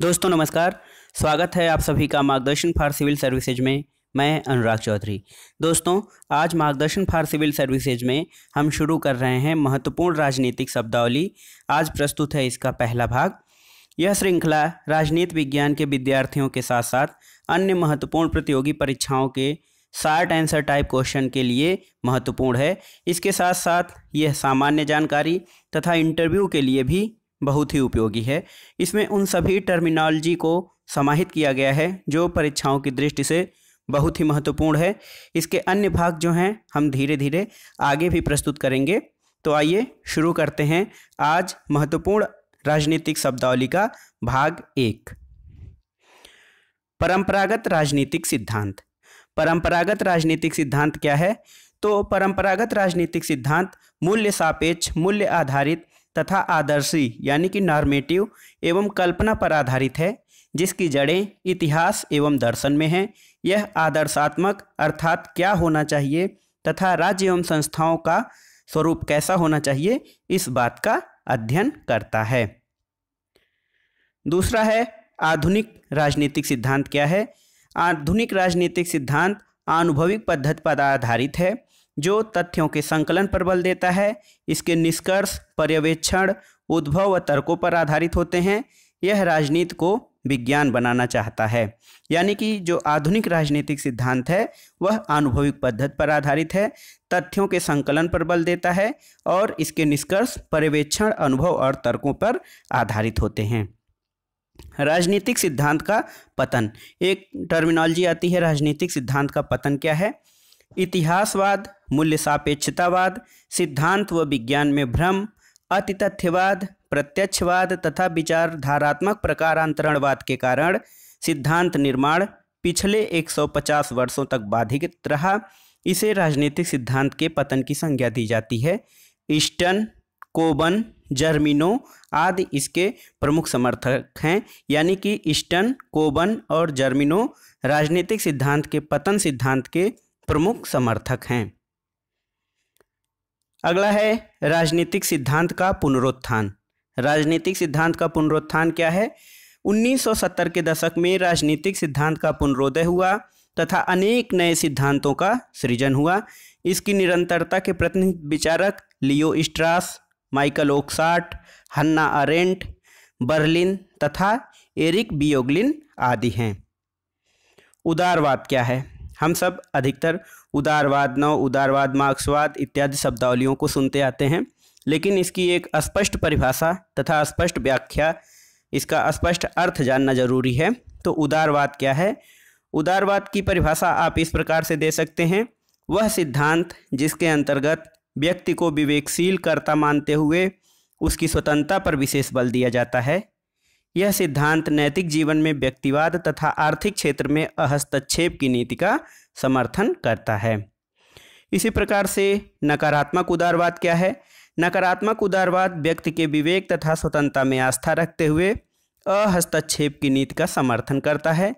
दोस्तों नमस्कार स्वागत है आप सभी का मार्गदर्शन फॉर सिविल सर्विसेज में मैं अनुराग चौधरी दोस्तों आज मार्गदर्शन फॉर सिविल सर्विसेज में हम शुरू कर रहे हैं महत्वपूर्ण राजनीतिक शब्दावली आज प्रस्तुत है इसका पहला भाग यह श्रृंखला राजनीति विज्ञान के विद्यार्थियों के साथ साथ अन्य महत्वपूर्ण प्रतियोगी परीक्षाओं के शार्ट आंसर टाइप क्वेश्चन के लिए महत्वपूर्ण है इसके साथ साथ यह सामान्य जानकारी तथा इंटरव्यू के लिए भी बहुत ही उपयोगी है इसमें उन सभी टर्मिनोलॉजी को समाहित किया गया है जो परीक्षाओं की दृष्टि से बहुत ही महत्वपूर्ण है इसके अन्य भाग जो हैं हम धीरे धीरे आगे भी प्रस्तुत करेंगे तो आइए शुरू करते हैं आज महत्वपूर्ण राजनीतिक शब्दावली का भाग एक परंपरागत राजनीतिक सिद्धांत परंपरागत राजनीतिक सिद्धांत क्या है तो परंपरागत राजनीतिक सिद्धांत मूल्य सापेक्ष मूल्य आधारित तथा आदर्शी यानी कि नॉर्मेटिव एवं कल्पना पर आधारित है जिसकी जड़ें इतिहास एवं दर्शन में हैं यह आदर्शात्मक अर्थात क्या होना चाहिए तथा राज्य एवं संस्थाओं का स्वरूप कैसा होना चाहिए इस बात का अध्ययन करता है दूसरा है आधुनिक राजनीतिक सिद्धांत क्या है आधुनिक राजनीतिक सिद्धांत आनुभविक पद्धति पर आधारित है जो तथ्यों के संकलन पर बल देता है इसके निष्कर्ष पर्यवेक्षण उद्भव व तर्कों पर आधारित होते हैं यह राजनीति को विज्ञान बनाना चाहता है यानी कि जो आधुनिक राजनीतिक सिद्धांत है वह आनुभविक पद्धति पर आधारित है तथ्यों के संकलन पर बल देता है और इसके निष्कर्ष पर्यवेक्षण अनुभव और तर्कों पर आधारित होते हैं राजनीतिक सिद्धांत का पतन एक टर्मिनोलॉजी आती है राजनीतिक सिद्धांत का पतन क्या है इतिहासवाद मूल्य सापेक्षतावाद सिद्धांत व विज्ञान में भ्रम अतितथ्यवाद प्रत्यक्षवाद तथा विचारधारात्मक प्रकारांतरणवाद के कारण सिद्धांत निर्माण पिछले 150 वर्षों तक बाधित रहा इसे राजनीतिक सिद्धांत के पतन की संज्ञा दी जाती है ईस्टन कोबन जर्मिनो आदि इसके प्रमुख समर्थक हैं यानी कि ईस्टन कोबन और जर्मिनो राजनीतिक सिद्धांत के पतन सिद्धांत के प्रमुख समर्थक हैं अगला है राजनीतिक सिद्धांत का पुनरुत्थान राजनीतिक सिद्धांत का पुनरुत्थान क्या है 1970 के दशक में राजनीतिक सिद्धांत का पुनरोदय हुआ तथा अनेक नए सिद्धांतों का सृजन हुआ इसकी निरंतरता के प्रतिनिधि विचारक Leo Strauss Michael Oakeshott Hannah Arendt Berlin तथा एरिक बियोगलिन आदि हैं उदारवाद क्या है हम सब अधिकतर उदारवाद नव उदारवाद मार्क्सवाद इत्यादि शब्दावलियों को सुनते आते हैं लेकिन इसकी एक स्पष्ट परिभाषा तथा स्पष्ट व्याख्या इसका स्पष्ट अर्थ जानना जरूरी है तो उदारवाद क्या है उदारवाद की परिभाषा आप इस प्रकार से दे सकते हैं वह सिद्धांत जिसके अंतर्गत व्यक्ति को विवेकशील कर्ता मानते हुए उसकी स्वतंत्रता पर विशेष बल दिया जाता है यह सिद्धांत नैतिक जीवन में व्यक्तिवाद तथा आर्थिक क्षेत्र में हस्तक्षेप की नीति का समर्थन करता है इसी प्रकार से नकारात्मक उदारवाद क्या है नकारात्मक उदारवाद व्यक्ति के विवेक तथा स्वतंत्रता में आस्था रखते हुए अहस्तक्षेप की नीति का समर्थन करता है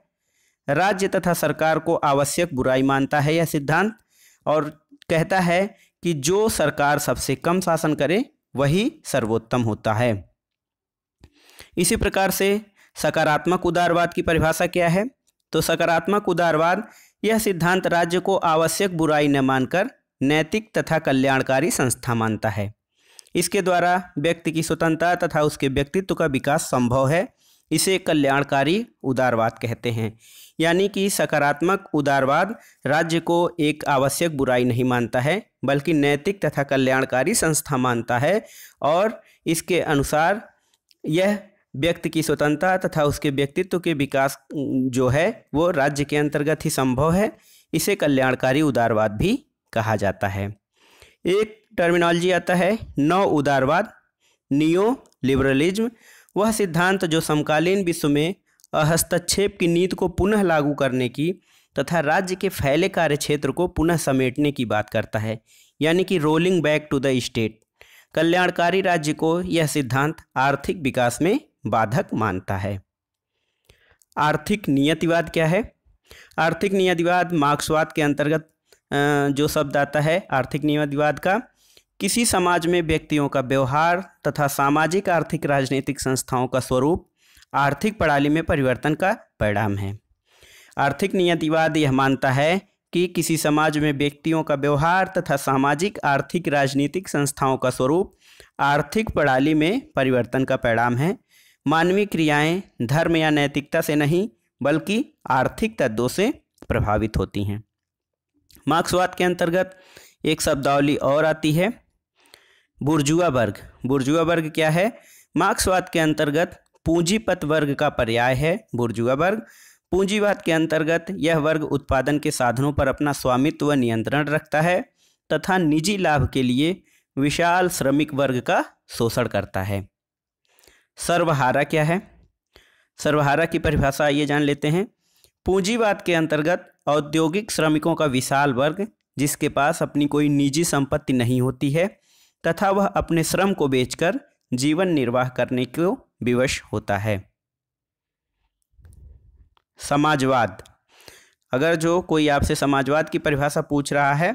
राज्य तथा सरकार को आवश्यक बुराई मानता है यह सिद्धांत और कहता है कि जो सरकार सबसे कम शासन करे वही सर्वोत्तम होता है इसी प्रकार से सकारात्मक उदारवाद की परिभाषा क्या है तो सकारात्मक उदारवाद यह सिद्धांत राज्य को आवश्यक बुराई न मानकर नैतिक तथा कल्याणकारी संस्था मानता है इसके द्वारा व्यक्ति की स्वतंत्रता तथा उसके व्यक्तित्व का विकास संभव है इसे कल्याणकारी उदारवाद कहते हैं यानी कि सकारात्मक उदारवाद राज्य को एक आवश्यक बुराई नहीं मानता है बल्कि नैतिक तथा कल्याणकारी संस्था मानता है और इसके अनुसार यह व्यक्ति की स्वतंत्रता तथा उसके व्यक्तित्व के विकास जो है वो राज्य के अंतर्गत ही संभव है इसे कल्याणकारी उदारवाद भी कहा जाता है एक टर्मिनोलॉजी आता है नौ उदारवाद नियो लिबरलिज्म वह सिद्धांत जो समकालीन विश्व में हस्तक्षेप की नीति को पुनः लागू करने की तथा राज्य के फैले कार्य क्षेत्र को पुनः समेटने की बात करता है यानी कि rolling back to the state कल्याणकारी राज्य को यह सिद्धांत आर्थिक विकास में बाधक मानता है आर्थिक नियतिवाद क्या है आर्थिक नियतिवाद मार्क्सवाद के अंतर्गत जो शब्द आता है आर्थिक नियतिवाद का किसी समाज में व्यक्तियों का व्यवहार तथा सामाजिक आर्थिक राजनीतिक संस्थाओं का स्वरूप आर्थिक प्रणाली में परिवर्तन का परिणाम है आर्थिक नियतिवाद यह मानता है कि किसी समाज में व्यक्तियों का व्यवहार तथा सामाजिक आर्थिक राजनीतिक संस्थाओं का स्वरूप आर्थिक प्रणाली में परिवर्तन का परिणाम है मानवीय क्रियाएं धर्म या नैतिकता से नहीं बल्कि आर्थिक तत्वों से प्रभावित होती हैं मार्क्सवाद के अंतर्गत एक शब्दावली और आती है बुर्जुआ वर्ग बुर्जुआ वर्ग क्या है मार्क्सवाद के अंतर्गत पूंजीपत वर्ग का पर्याय है बुर्जुआ वर्ग पूंजीवाद के अंतर्गत यह वर्ग उत्पादन के साधनों पर अपना स्वामित्व नियंत्रण रखता है तथा निजी लाभ के लिए विशाल श्रमिक वर्ग का शोषण करता है सर्वहारा क्या है सर्वहारा की परिभाषा आइए जान लेते हैं पूंजीवाद के अंतर्गत औद्योगिक श्रमिकों का विशाल वर्ग जिसके पास अपनी कोई निजी संपत्ति नहीं होती है तथा वह अपने श्रम को बेचकर जीवन निर्वाह करने को विवश होता है समाजवाद अगर जो कोई आपसे समाजवाद की परिभाषा पूछ रहा है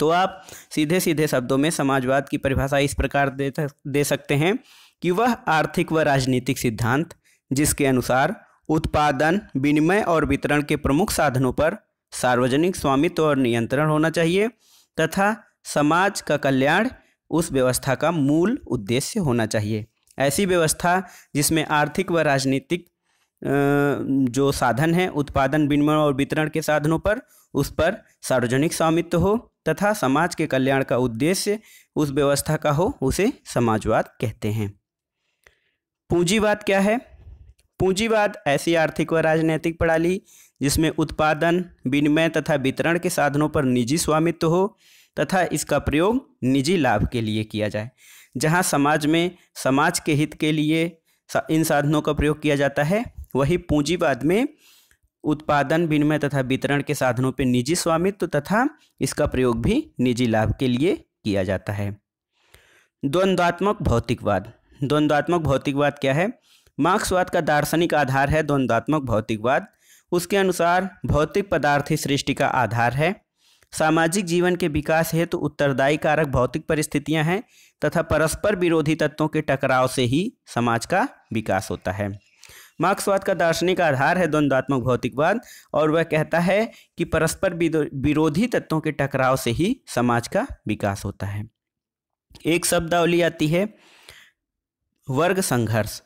तो आप सीधे सीधे शब्दों में समाजवाद की परिभाषा इस प्रकार दे दे सकते हैं कि वह आर्थिक व राजनीतिक सिद्धांत जिसके अनुसार उत्पादन विनिमय और वितरण के प्रमुख साधनों पर सार्वजनिक स्वामित्व और नियंत्रण होना चाहिए तथा समाज का कल्याण उस व्यवस्था का मूल उद्देश्य होना चाहिए ऐसी व्यवस्था जिसमें आर्थिक व राजनीतिक जो साधन है उत्पादन विनिमय और वितरण के साधनों पर उस पर सार्वजनिक स्वामित्व हो तथा समाज के कल्याण का उद्देश्य उस व्यवस्था का हो उसे समाजवाद कहते हैं पूंजीवाद क्या है पूंजीवाद ऐसी आर्थिक व राजनैतिक प्रणाली जिसमें उत्पादन विनिमय तथा वितरण के साधनों पर निजी स्वामित्व हो तथा इसका प्रयोग निजी लाभ के लिए किया जाए जहाँ समाज में समाज के हित के लिए इन साधनों का प्रयोग किया जाता है वही पूंजीवाद में उत्पादन विनिमय तथा वितरण के साधनों पर निजी स्वामित्व तथा इसका प्रयोग भी निजी लाभ के लिए किया जाता है द्वंद्वात्मक भौतिकवाद द्वंद्वात्मक भौतिकवाद क्या है मार्क्सवाद का दार्शनिक आधार है द्वंद्वात्मक भौतिकवाद उसके अनुसार भौतिक पदार्थ ही सृष्टि का आधार है सामाजिक जीवन के विकास हेतु तो उत्तरदायी कारक भौतिक परिस्थितियां हैं तथा परस्पर विरोधी तत्वों के टकराव से ही समाज का विकास होता है मार्क्सवाद का दार्शनिक आधार है द्वंद्वात्मक भौतिकवाद और वह कहता है कि परस्पर विरोधी तत्वों के टकराव से ही समाज का विकास होता है एक शब्दावली आती है वर्ग संघर्ष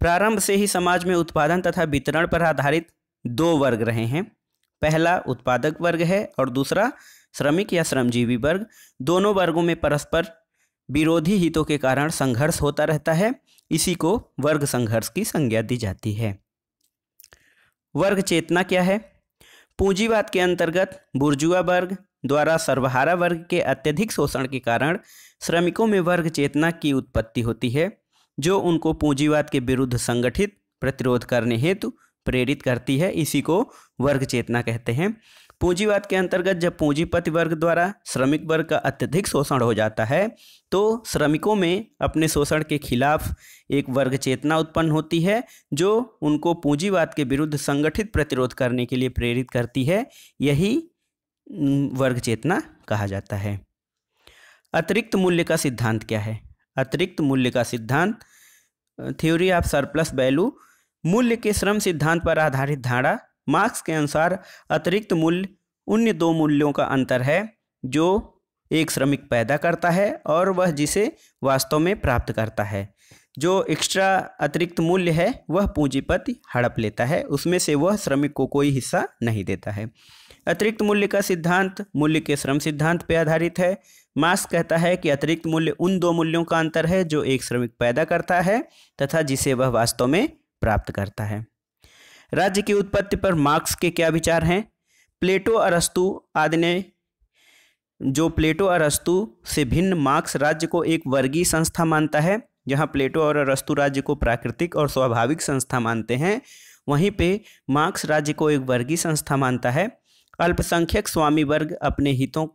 प्रारंभ से ही समाज में उत्पादन तथा वितरण पर आधारित दो वर्ग रहे हैं पहला उत्पादक वर्ग है और दूसरा श्रमिक या श्रमजीवी वर्ग दोनों वर्गों में परस्पर विरोधी हितों के कारण संघर्ष होता रहता है इसी को वर्ग संघर्ष की संज्ञा दी जाती है वर्ग चेतना क्या है पूंजीवाद के अंतर्गत बुर्जुआ वर्ग द्वारा सर्वहारा वर्ग के अत्यधिक शोषण के कारण श्रमिकों में वर्ग चेतना की उत्पत्ति होती है जो उनको पूंजीवाद के विरुद्ध संगठित प्रतिरोध करने हेतु प्रेरित करती है इसी को वर्ग चेतना कहते हैं पूंजीवाद के अंतर्गत जब पूंजीपति वर्ग द्वारा श्रमिक वर्ग का अत्यधिक शोषण हो जाता है तो श्रमिकों में अपने शोषण के खिलाफ एक वर्ग चेतना उत्पन्न होती है जो उनको पूंजीवाद के विरुद्ध संगठित प्रतिरोध करने के लिए प्रेरित करती है यही वर्ग चेतना कहा जाता है अतिरिक्त मूल्य का सिद्धांत क्या है अतिरिक्त मूल्य का सिद्धांत थ्योरी ऑफ सरप्लस वैल्यू मूल्य के श्रम सिद्धांत पर आधारित धारणा मार्क्स के अनुसार अतिरिक्त मूल्य उन दो मूल्यों का अंतर है जो एक श्रमिक पैदा करता है और वह जिसे वास्तव में प्राप्त करता है जो एक्स्ट्रा अतिरिक्त मूल्य है वह पूंजीपति हड़प लेता है उसमें से वह श्रमिक को कोई हिस्सा नहीं देता है अतिरिक्त मूल्य का सिद्धांत मूल्य के श्रम सिद्धांत पर आधारित है मास कहता है कि अतिरिक्त मूल्य उन दो मूल्यों का अंतर है जो एक श्रमिक पैदा करता है तथा जिसे वह वास्तव में प्राप्त करता है राज्य की उत्पत्ति पर मार्क्स के क्या विचार हैं प्लेटो अरस्तु आदि ने जो प्लेटो अरस्तु से भिन्न मार्क्स राज्य को एक वर्गीय संस्था मानता है जहाँ प्लेटो और अरस्तु राज्य को प्राकृतिक और स्वाभाविक संस्था मानते हैं वहीं पे मार्क्स राज्य को एक वर्गीय संस्था मानता है अल्पसंख्यक स्वामी वर्ग अपने हितों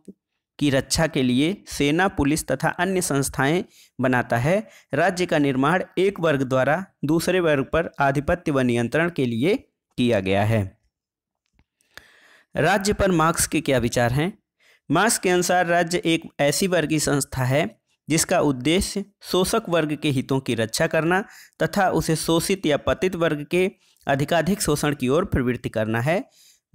की रक्षा के लिए सेना पुलिस तथा अन्य संस्थाएं बनाता है राज्य का निर्माण एक वर्ग द्वारा दूसरे वर्ग पर आधिपत्य व नियंत्रण के लिए किया गया है राज्य पर मार्क्स के क्या विचार हैं मार्क्स के अनुसार राज्य एक ऐसी वर्गीय संस्था है जिसका उद्देश्य शोषक वर्ग के हितों की रक्षा करना तथा उसे शोषित या पतित वर्ग के अधिकाधिक शोषण की ओर प्रवृत्ति करना है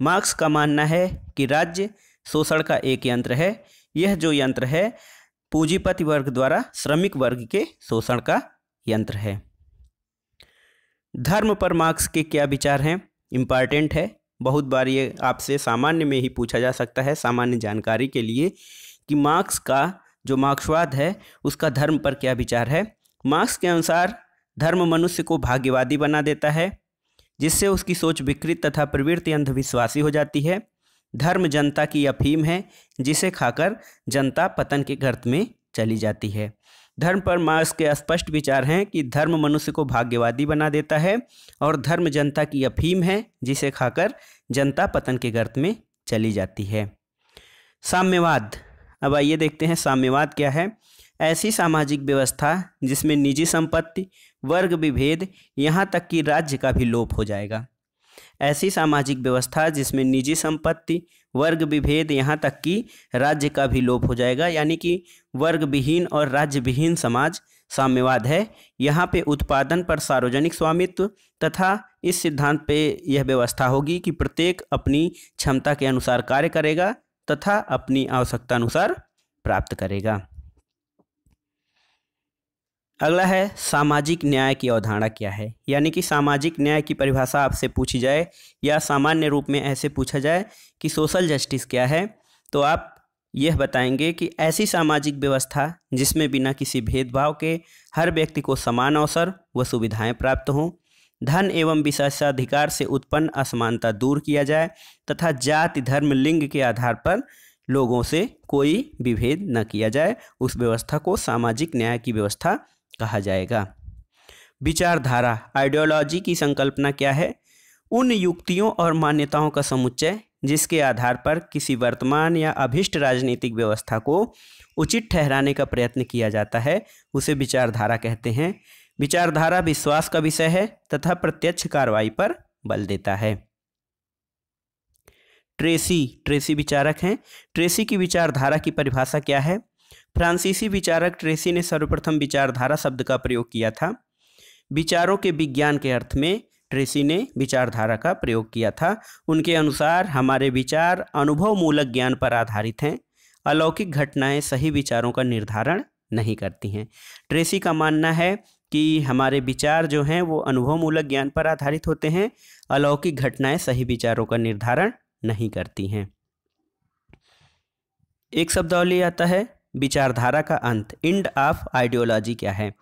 मार्क्स का मानना है कि राज्य शोषण का एक यंत्र है यह जो यंत्र है पूंजीपति वर्ग द्वारा श्रमिक वर्ग के शोषण का यंत्र है धर्म पर मार्क्स के क्या विचार हैं इम्पॉर्टेंट है बहुत बार ये आपसे सामान्य में ही पूछा जा सकता है सामान्य जानकारी के लिए कि मार्क्स का जो मार्क्सवाद है उसका धर्म पर क्या विचार है मार्क्स के अनुसार धर्म मनुष्य को भाग्यवादी बना देता है जिससे उसकी सोच विकृत तथा प्रवृत्ति अंधविश्वासी हो जाती है धर्म जनता की अफीम है जिसे खाकर जनता पतन के गर्त में चली जाती है धर्म पर मार्क्स के स्पष्ट विचार हैं कि धर्म मनुष्य को भाग्यवादी बना देता है और धर्म जनता की अफीम है जिसे खाकर जनता पतन के गर्त में चली जाती है साम्यवाद अब आइए देखते हैं साम्यवाद क्या है ऐसी सामाजिक व्यवस्था जिसमें निजी संपत्ति वर्ग विभेद यहाँ तक कि राज्य का भी लोप हो जाएगा ऐसी सामाजिक व्यवस्था जिसमें निजी संपत्ति वर्ग विभेद यहाँ तक कि राज्य का भी लोप हो जाएगा यानी कि वर्ग विहीन और राज्य विहीन समाज साम्यवाद है यहाँ पे उत्पादन पर सार्वजनिक स्वामित्व तथा इस सिद्धांत पे यह व्यवस्था होगी कि प्रत्येक अपनी क्षमता के अनुसार कार्य करेगा तथा अपनी आवश्यकता अनुसार प्राप्त करेगा अगला है सामाजिक न्याय की अवधारणा क्या है यानी कि सामाजिक न्याय की परिभाषा आपसे पूछी जाए या सामान्य रूप में ऐसे पूछा जाए कि सोशल जस्टिस क्या है तो आप यह बताएंगे कि ऐसी सामाजिक व्यवस्था जिसमें बिना किसी भेदभाव के हर व्यक्ति को समान अवसर व सुविधाएं प्राप्त हों धन एवं विशेषाधिकार से उत्पन्न असमानता दूर किया जाए तथा जाति धर्म लिंग के आधार पर लोगों से कोई विभेद न किया जाए उस व्यवस्था को सामाजिक न्याय की व्यवस्था कहा जाएगा विचारधारा आइडियोलॉजी की संकल्पना क्या है उन युक्तियों और मान्यताओं का समुच्चय जिसके आधार पर किसी वर्तमान या अभिष्ट राजनीतिक व्यवस्था को उचित ठहराने का प्रयत्न किया जाता है उसे विचारधारा कहते हैं विचारधारा विश्वास का विषय है तथा प्रत्यक्ष कार्रवाई पर बल देता है ट्रेसी ट्रेसी विचारक हैं ट्रेसी की विचारधारा की परिभाषा क्या है फ्रांसीसी विचारक ट्रेसी ने सर्वप्रथम विचारधारा शब्द का प्रयोग किया था विचारों के विज्ञान के अर्थ में ट्रेसी ने विचारधारा का प्रयोग किया था उनके अनुसार हमारे विचार अनुभव मूलक ज्ञान पर आधारित हैं अलौकिक घटनाएं सही विचारों का निर्धारण नहीं करती हैं ट्रेसी का मानना है कि हमारे विचार जो हैं वो अनुभव मूलक ज्ञान पर आधारित होते हैं अलौकिक घटनाएं सही विचारों का निर्धारण नहीं करती हैं एक शब्दावली आता है विचारधारा का अंत इंड ऑफ आइडियोलॉजी क्या है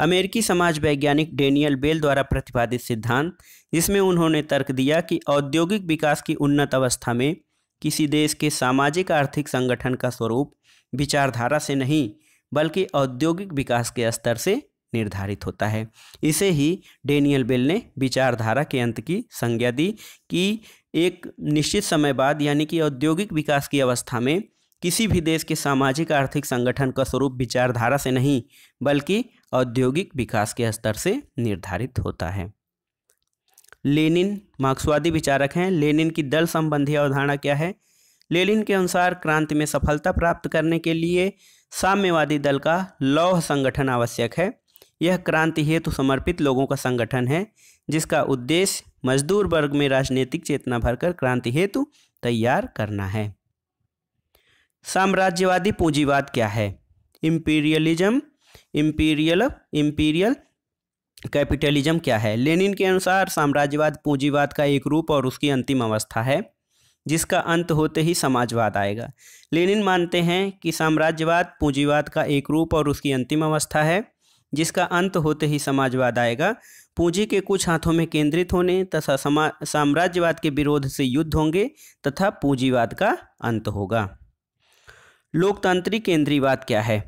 अमेरिकी समाज वैज्ञानिक डेनियल बेल द्वारा प्रतिपादित सिद्धांत जिसमें उन्होंने तर्क दिया कि औद्योगिक विकास की उन्नत अवस्था में किसी देश के सामाजिक आर्थिक संगठन का स्वरूप विचारधारा से नहीं बल्कि औद्योगिक विकास के स्तर से निर्धारित होता है इसे ही डेनियल बेल ने विचारधारा के अंत की संज्ञा दी कि एक निश्चित समय बाद यानी कि औद्योगिक विकास की अवस्था में किसी भी देश के सामाजिक आर्थिक संगठन का स्वरूप विचारधारा से नहीं बल्कि औद्योगिक विकास के स्तर से निर्धारित होता है लेनिन मार्क्सवादी विचारक हैं लेनिन की दल संबंधी अवधारणा क्या है लेनिन के अनुसार क्रांति में सफलता प्राप्त करने के लिए साम्यवादी दल का लौह संगठन आवश्यक है यह क्रांति हेतु समर्पित लोगों का संगठन है जिसका उद्देश्य मजदूर वर्ग में राजनीतिक चेतना भरकर क्रांति हेतु तैयार करना है साम्राज्यवादी पूंजीवाद क्या है इम्पीरियलिज्म इम्पीरियल इम्पीरियल कैपिटलिज्म क्या है लेनिन के अनुसार साम्राज्यवाद पूंजीवाद का एक रूप और उसकी अंतिम अवस्था है जिसका अंत होते ही समाजवाद आएगा लेनिन मानते हैं कि साम्राज्यवाद पूंजीवाद का एक रूप और उसकी अंतिम अवस्था है जिसका अंत होते ही समाजवाद आएगा पूंजी के कुछ हाथों में केंद्रित होने तथा साम्राज्यवाद के विरोध से युद्ध होंगे तथा पूंजीवाद का अंत होगा लोकतांत्रिक केंद्रीयवाद क्या है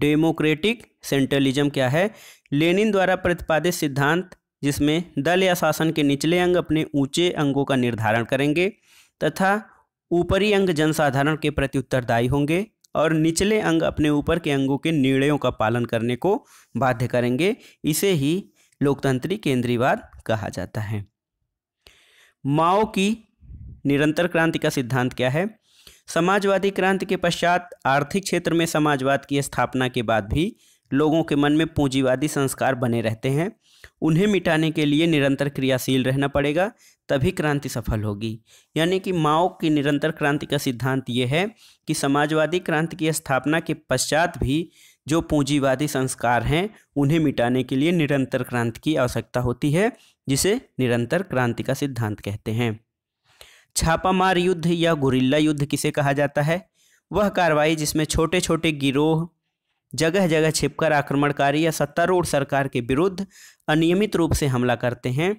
डेमोक्रेटिक सेंट्रलिज्म क्या है लेनिन द्वारा प्रतिपादित सिद्धांत जिसमें दल या शासन के निचले अंग अपने ऊंचे अंगों का निर्धारण करेंगे तथा ऊपरी अंग जनसाधारण के प्रति उत्तरदायी होंगे और निचले अंग अपने ऊपर के अंगों के निर्णयों का पालन करने को बाध्य करेंगे इसे ही लोकतांत्रिक केंद्रीयवाद कहा जाता है माओ की निरंतर क्रांति का सिद्धांत क्या है समाजवादी क्रांति के पश्चात आर्थिक क्षेत्र में समाजवाद की स्थापना के बाद भी लोगों के मन में पूंजीवादी संस्कार बने रहते हैं उन्हें मिटाने के लिए निरंतर क्रियाशील रहना पड़ेगा तभी क्रांति सफल होगी यानी कि माओ की निरंतर क्रांति का सिद्धांत ये है कि समाजवादी क्रांति की स्थापना के पश्चात भी जो पूंजीवादी संस्कार हैं उन्हें मिटाने के लिए निरंतर क्रांति की आवश्यकता होती है जिसे निरंतर क्रांति का सिद्धांत कहते हैं छापामार युद्ध या गुरिल्ला युद्ध किसे कहा जाता है वह कार्रवाई जिसमें छोटे छोटे गिरोह जगह जगह छिपकर आक्रमणकारी या सत्तारूढ़ सरकार के विरुद्ध अनियमित रूप से हमला करते हैं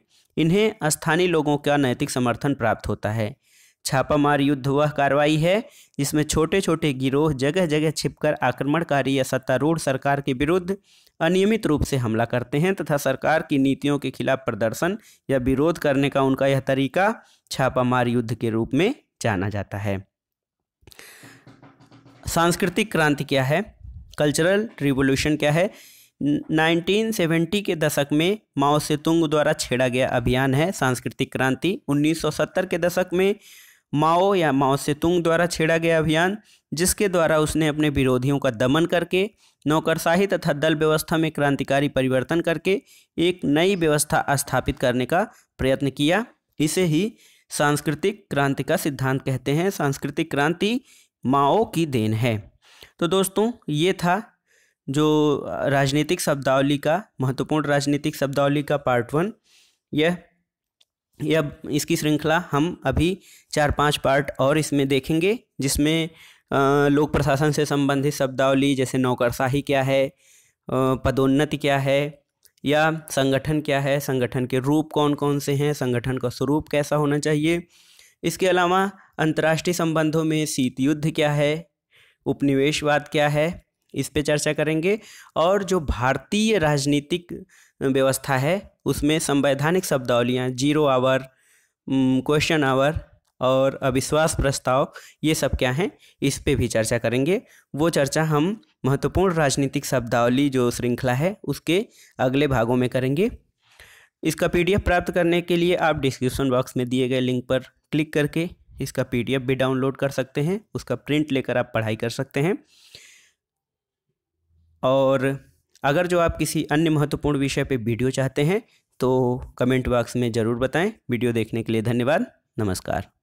इन्हें स्थानीय लोगों का नैतिक समर्थन प्राप्त होता है छापामार युद्ध वह कार्रवाई है जिसमें छोटे छोटे गिरोह जगह जगह छिपकर आक्रमणकारी या सत्तारूढ़ सरकार के विरुद्ध अनियमित रूप से हमला करते हैं तथा सरकार की नीतियों के खिलाफ प्रदर्शन या विरोध करने का उनका यह तरीका छापामार युद्ध के रूप में जाना जाता है सांस्कृतिक क्रांति क्या है कल्चरल रिवोल्यूशन क्या है 1970 के दशक में माओ से तुंग द्वारा छेड़ा गया अभियान है सांस्कृतिक क्रांति 1970 के दशक में माओ या माओ से तुंग द्वारा छेड़ा गया अभियान जिसके द्वारा उसने अपने विरोधियों का दमन करके नौकरशाही तथा दल व्यवस्था में क्रांतिकारी परिवर्तन करके एक नई व्यवस्था स्थापित करने का प्रयत्न किया इसे ही सांस्कृतिक क्रांति का सिद्धांत कहते हैं सांस्कृतिक क्रांति माओ की देन है तो दोस्तों ये था जो राजनीतिक शब्दावली का महत्वपूर्ण राजनीतिक शब्दावली का पार्ट वन यह यह इसकी श्रृंखला हम अभी चार पांच पार्ट और इसमें देखेंगे जिसमें लोक प्रशासन से संबंधित शब्दावली जैसे नौकरशाही क्या है पदोन्नति क्या है या संगठन क्या है संगठन के रूप कौन कौन से हैं संगठन का स्वरूप कैसा होना चाहिए इसके अलावा अंतर्राष्ट्रीय संबंधों में शीत युद्ध क्या है उपनिवेशवाद क्या है इस पे चर्चा करेंगे और जो भारतीय राजनीतिक व्यवस्था है उसमें संवैधानिक शब्दावलियाँ जीरो आवर क्वेश्चन आवर और अविश्वास प्रस्ताव ये सब क्या हैं इस पे भी चर्चा करेंगे वो चर्चा हम महत्वपूर्ण राजनीतिक शब्दावली जो श्रृंखला है उसके अगले भागों में करेंगे इसका पीडीएफ प्राप्त करने के लिए आप डिस्क्रिप्शन बॉक्स में दिए गए लिंक पर क्लिक करके इसका पीडीएफ भी डाउनलोड कर सकते हैं उसका प्रिंट लेकर आप पढ़ाई कर सकते हैं और अगर जो आप किसी अन्य महत्वपूर्ण विषय पे वीडियो चाहते हैं तो कमेंट बॉक्स में ज़रूर बताएं वीडियो देखने के लिए धन्यवाद नमस्कार